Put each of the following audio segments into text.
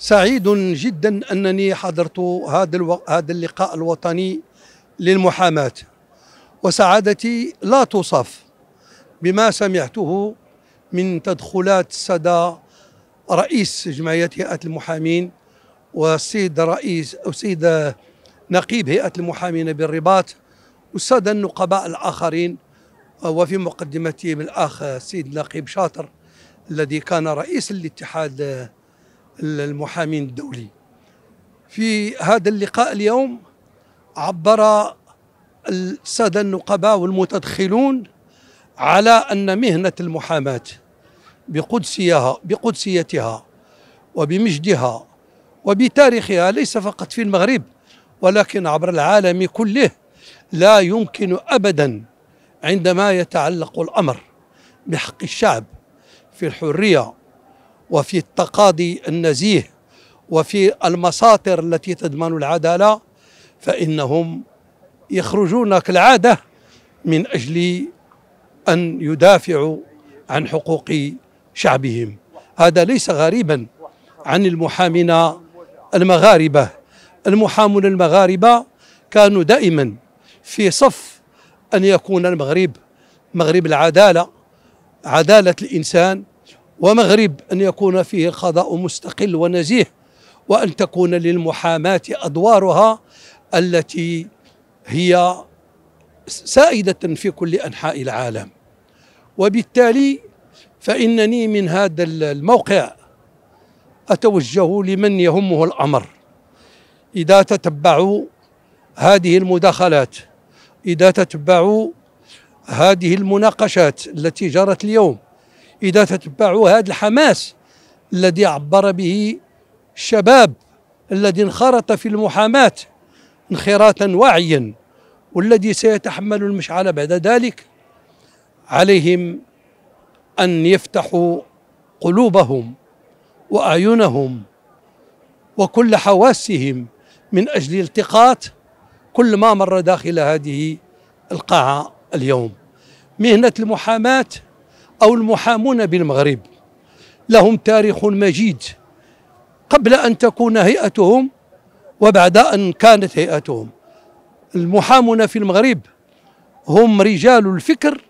سعيد جدا أنني حضرت هذا الو... هذا اللقاء الوطني للمحاماة وسعادتي لا توصف بما سمعته من تدخلات سدى رئيس جمعية هيئة المحامين والسيد رئيس أو سيد نقيب هيئة المحامين بالرباط والسادة النقباء الآخرين وفي مقدمتهم الأخ سيد نقيب شاطر الذي كان رئيس الاتحاد المحامين الدولي في هذا اللقاء اليوم عبر السادة النقباء والمتدخلون على أن مهنة المحاماة بقدسيها بقدسيتها وبمجدها وبتاريخها ليس فقط في المغرب ولكن عبر العالم كله لا يمكن أبدا عندما يتعلق الأمر بحق الشعب في الحرية وفي التقاضي النزيه وفي المساطر التي تضمن العداله فانهم يخرجون كالعاده من اجل ان يدافعوا عن حقوق شعبهم هذا ليس غريبا عن المحامين المغاربه المحامون المغاربه كانوا دائما في صف ان يكون المغرب مغرب العداله عداله الانسان ومغرب أن يكون فيه قضاء مستقل ونزيه وأن تكون للمحاماة أدوارها التي هي سائدة في كل أنحاء العالم وبالتالي فإنني من هذا الموقع أتوجه لمن يهمه الأمر إذا تتبعوا هذه المداخلات إذا تتبعوا هذه المناقشات التي جرت اليوم إذا تتبعوا هذا الحماس الذي عبر به الشباب الذي انخرط في المحاماة انخراطا واعيا والذي سيتحمل المشعل بعد ذلك عليهم أن يفتحوا قلوبهم وأعينهم وكل حواسهم من أجل التقاط كل ما مر داخل هذه القاعة اليوم مهنة المحاماة أو المحامون بالمغرب لهم تاريخ مجيد قبل أن تكون هيئتهم وبعد أن كانت هيئتهم المحامون في المغرب هم رجال الفكر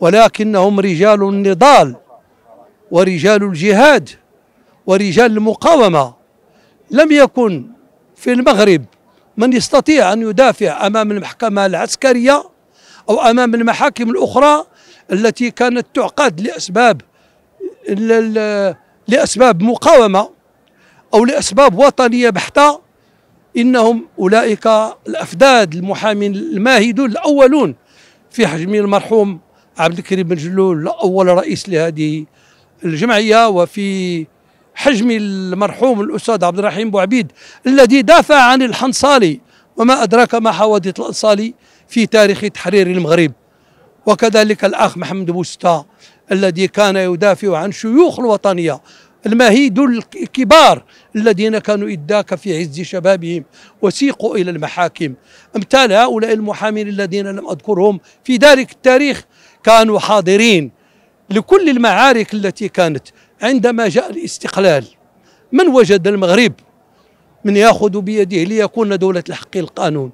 ولكنهم رجال النضال ورجال الجهاد ورجال المقاومة لم يكن في المغرب من يستطيع أن يدافع أمام المحكمة العسكرية أو أمام المحاكم الأخرى التي كانت تعقد لأسباب لأسباب مقاومة أو لأسباب وطنية بحتة إنهم أولئك الأفداد المحامين الماهدون الأولون في حجم المرحوم عبد الكريم بن جلول أول رئيس لهذه الجمعية وفي حجم المرحوم الأستاذ عبد الرحيم بوعبيد الذي دافع عن الحنصالي وما أدراك ما حوادث الأنصالي في تاريخ تحرير المغرب وكذلك الأخ محمد بوستا الذي كان يدافع عن شيوخ الوطنية المهيد الكبار الذين كانوا إداك في عز شبابهم وسيقوا إلى المحاكم أمثال هؤلاء المحامين الذين لم أذكرهم في ذلك التاريخ كانوا حاضرين لكل المعارك التي كانت عندما جاء الاستقلال من وجد المغرب من ياخذ بيده ليكون دولة الحق القانون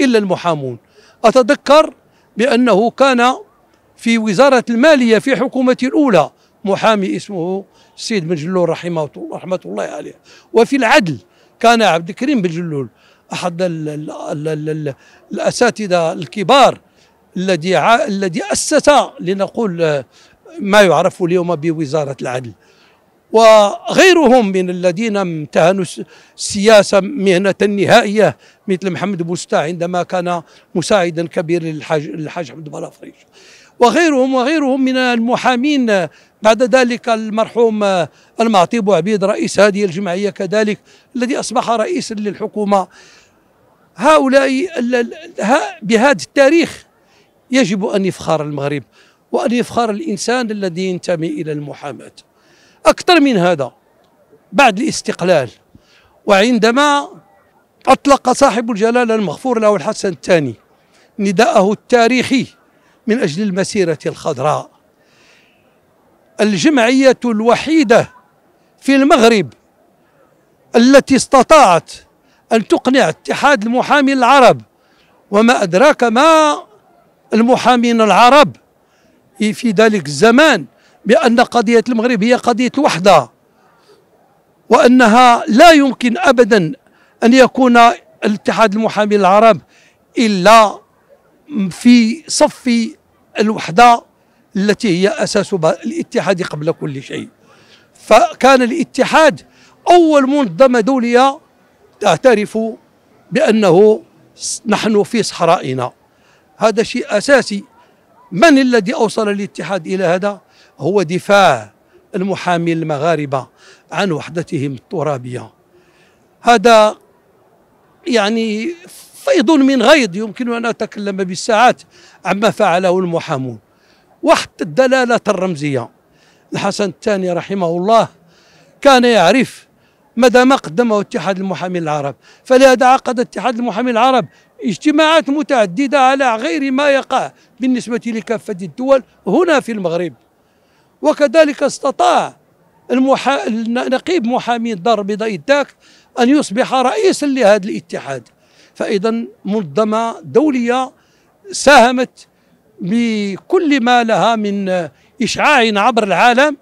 إلا المحامون أتذكر بأنه كان في وزارة المالية في حكومة الأولى محامي اسمه السيد بن جلول رحمه رحمة الله عليه وفي العدل كان عبد الكريم بن جلول أحد الأساتذة الكبار الذي الذي أسس لنقول آه، ما يعرف اليوم بوزارة العدل وغيرهم من الذين امتهنوا السياسة مهنة نهائية مثل محمد بوستا عندما كان مساعدا كبير للحاج, للحاج عبد بلافريج وغيرهم وغيرهم من المحامين بعد ذلك المرحوم المعطي بوعبيد رئيس هذه الجمعية كذلك الذي أصبح رئيسا للحكومة هؤلاء بهذا التاريخ يجب أن يفخر المغرب وأن يفخر الإنسان الذي ينتمي إلى المحاماة أكثر من هذا بعد الاستقلال وعندما أطلق صاحب الجلالة المغفور له الحسن الثاني نداءه التاريخي من أجل المسيرة الخضراء الجمعية الوحيدة في المغرب التي استطاعت أن تقنع اتحاد المحامي العرب وما أدراك ما المحامين العرب في ذلك الزمان بأن قضية المغرب هي قضية الوحدة وأنها لا يمكن أبدا أن يكون الاتحاد المحامي العرب إلا في صف الوحدة التي هي أساس الاتحاد قبل كل شيء فكان الاتحاد أول منظمة دولية تعترف بأنه نحن في صحرائنا هذا شيء أساسي من الذي أوصل الاتحاد إلى هذا؟ هو دفاع المحامين المغاربة عن وحدتهم الترابية هذا يعني فيض من غيض يمكن أن أتكلم بالساعات عما فعله المحامون وحتى الدلالة الرمزية الحسن الثاني رحمه الله كان يعرف مدى ما قدمه اتحاد المحامين العرب فلهذا عقد اتحاد المحامين العرب اجتماعات متعددة على غير ما يقع بالنسبة لكافة الدول هنا في المغرب وكذلك استطاع المحا... نقيب محامي الدار البيضاء الداك أن يصبح رئيسا لهذا الاتحاد فإذا منظمة دولية ساهمت بكل ما لها من إشعاع عبر العالم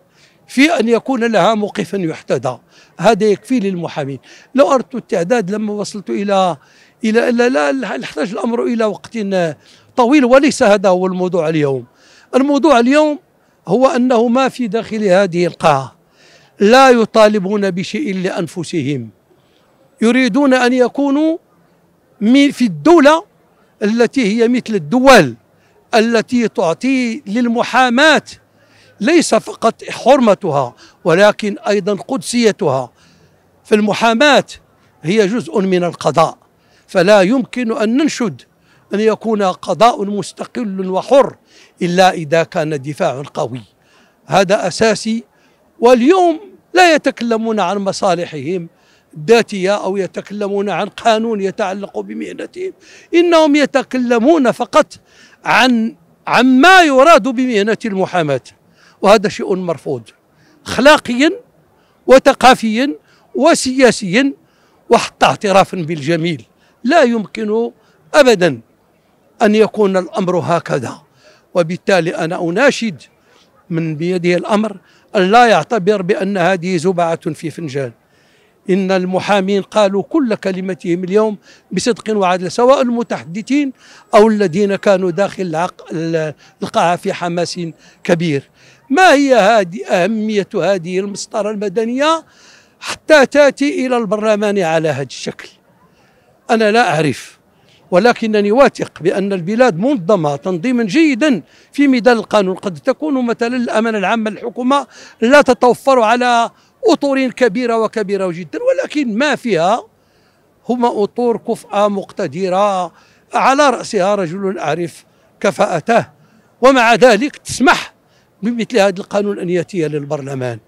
في أن يكون لها موقفا يحتذى هذا يكفي للمحامين لو أردت التعداد لما وصلت إلى إلى لا, لا يحتاج الأمر إلى وقت طويل وليس هذا هو الموضوع اليوم الموضوع اليوم هو أنه ما في داخل هذه القاعة لا يطالبون بشيء لأنفسهم يريدون أن يكونوا في الدولة التي هي مثل الدول التي تعطي للمحاماة ليس فقط حرمتها ولكن أيضا قدسيتها فالمحاماة هي جزء من القضاء فلا يمكن أن ننشد أن يكون قضاء مستقل وحر إلا إذا كان دفاع قوي هذا أساسي واليوم لا يتكلمون عن مصالحهم الذاتية أو يتكلمون عن قانون يتعلق بمهنتهم إنهم يتكلمون فقط عن عما يراد بمهنة المحاماة وهذا شيء مرفوض أخلاقيا وثقافيا وسياسيا وحتى اعترافا بالجميل لا يمكن أبداً أن يكون الأمر هكذا وبالتالي أنا أناشد من بيده الأمر أن لا يعتبر بأن هذه زبعة في فنجان إن المحامين قالوا كل كلمتهم اليوم بصدق وعدل سواء المتحدثين أو الذين كانوا داخل القاعة في حماس كبير ما هي هذه أهمية هذه المسطرة المدنية حتى تأتي إلى البرلمان على هذا الشكل أنا لا أعرف ولكنني واثق بأن البلاد منظمة تنظيما جيدا في ميدان القانون قد تكون مثلا الأمانة العامة للحكومة لا تتوفر على أطور كبيرة وكبيرة جدا ولكن ما فيها هما أطور كفأة مقتدرة على رأسها رجل أعرف كفاءته ومع ذلك تسمح بمثل هذا القانون أن يأتي للبرلمان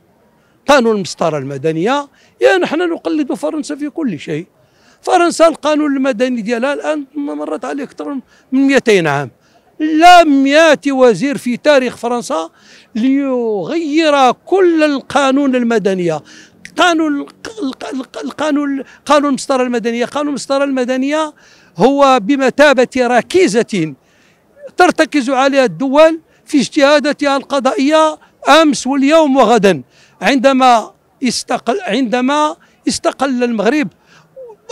قانون المسطرة المدنية يا يعني نحن نقلد فرنسا في كل شيء فرنسا القانون المدني ديالها الان مرت عليه اكثر من 200 عام لم ياتي وزير في تاريخ فرنسا ليغير كل القانون المدنيه قانون القانون قانون المسطره المدنيه قانون المسطره المدنيه هو بمثابه ركيزه ترتكز عليها الدول في اجتهاداتها القضائيه امس واليوم وغدا عندما استقل عندما استقل المغرب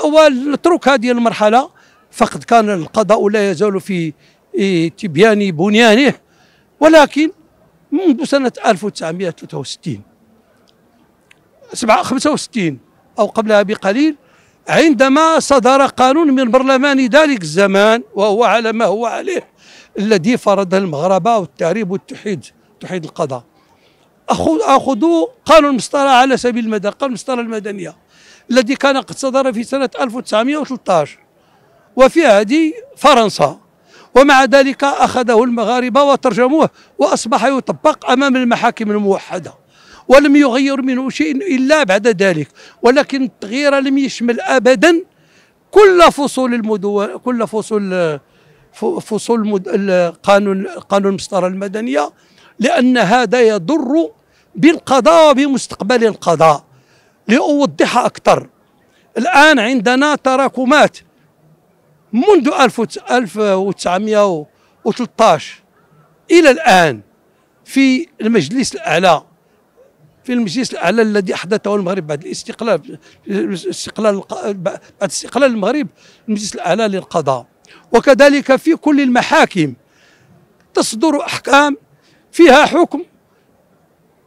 والترك هذه المرحله فقد كان القضاء لا يزال في إيه، تبيان بنيانه ولكن منذ سنه 1963 65 او قبلها بقليل عندما صدر قانون من برلمان ذلك الزمان وهو على ما هو عليه الذي فرض المغربه والتعريب والتحيد تحيد القضاء اخذوا قانون المسطره على سبيل المثال قانون المسطره المدنيه الذي كان قد صدر في سنة 1913 وفي هذه فرنسا ومع ذلك أخذه المغاربة وترجموه وأصبح يطبق أمام المحاكم الموحدة ولم يغير منه شيء إلا بعد ذلك ولكن التغيير لم يشمل أبدا كل فصول المدو... كل فصول فصول القانون قانون المسطره المدنيه لان هذا يضر بالقضاء وبمستقبل القضاء لأوضح أكثر الآن عندنا تراكمات منذ 1913 إلى الآن في المجلس الأعلى في المجلس الأعلى الذي أحدثه المغرب بعد الاستقلال استقلال بعد استقلال المغرب المجلس الأعلى للقضاء وكذلك في كل المحاكم تصدر أحكام فيها حكم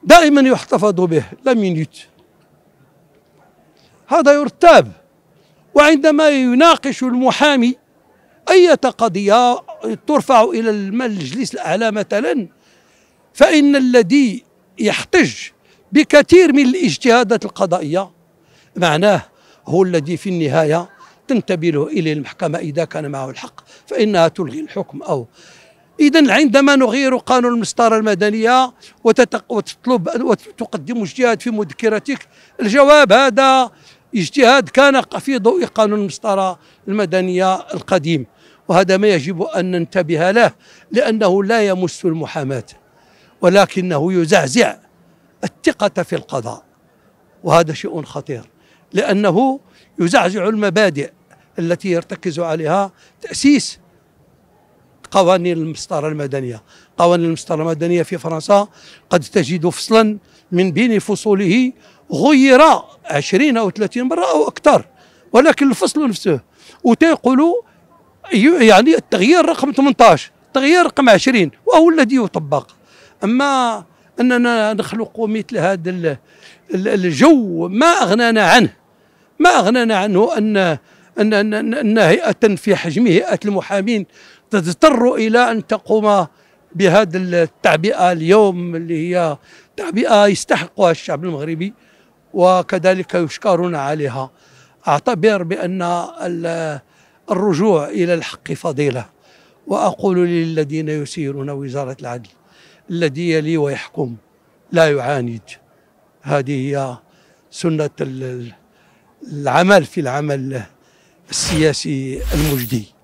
دائما يحتفظ به لم ينيت هذا يرتاب وعندما يناقش المحامي أي قضية ترفع إلى المجلس الأعلى مثلا فإن الذي يحتج بكثير من الاجتهادات القضائية معناه هو الذي في النهاية تنتبه إليه المحكمة إذا كان معه الحق فإنها تلغي الحكم أو إذا عندما نغير قانون المسطرة المدنية وتطلب وتقدم اجتهاد في مذكرتك الجواب هذا اجتهاد كان في ضوء قانون المسطرة المدنية القديم وهذا ما يجب أن ننتبه له لأنه لا يمس المحاماة ولكنه يزعزع الثقة في القضاء وهذا شيء خطير لأنه يزعزع المبادئ التي يرتكز عليها تأسيس قوانين المسطرة المدنية قوانين المسطرة المدنية في فرنسا قد تجد فصلا من بين فصوله غير 20 أو 30 مرة أو أكثر ولكن الفصل نفسه وتيقولوا يعني التغيير رقم 18 التغيير رقم 20 وهو الذي يطبق أما أننا نخلق مثل هذا الجو ما أغنانا عنه ما أغنانا عنه أن أن أن هيئة في حجم هيئة المحامين تضطر إلى أن تقوم بهذه التعبئة اليوم اللي هي تعبئة يستحقها الشعب المغربي وكذلك يشكرون عليها أعتبر بأن الرجوع إلى الحق فضيلة وأقول للذين يسيرون وزارة العدل الذي يلي ويحكم لا يعاند هذه هي سنة العمل في العمل السياسي المجدي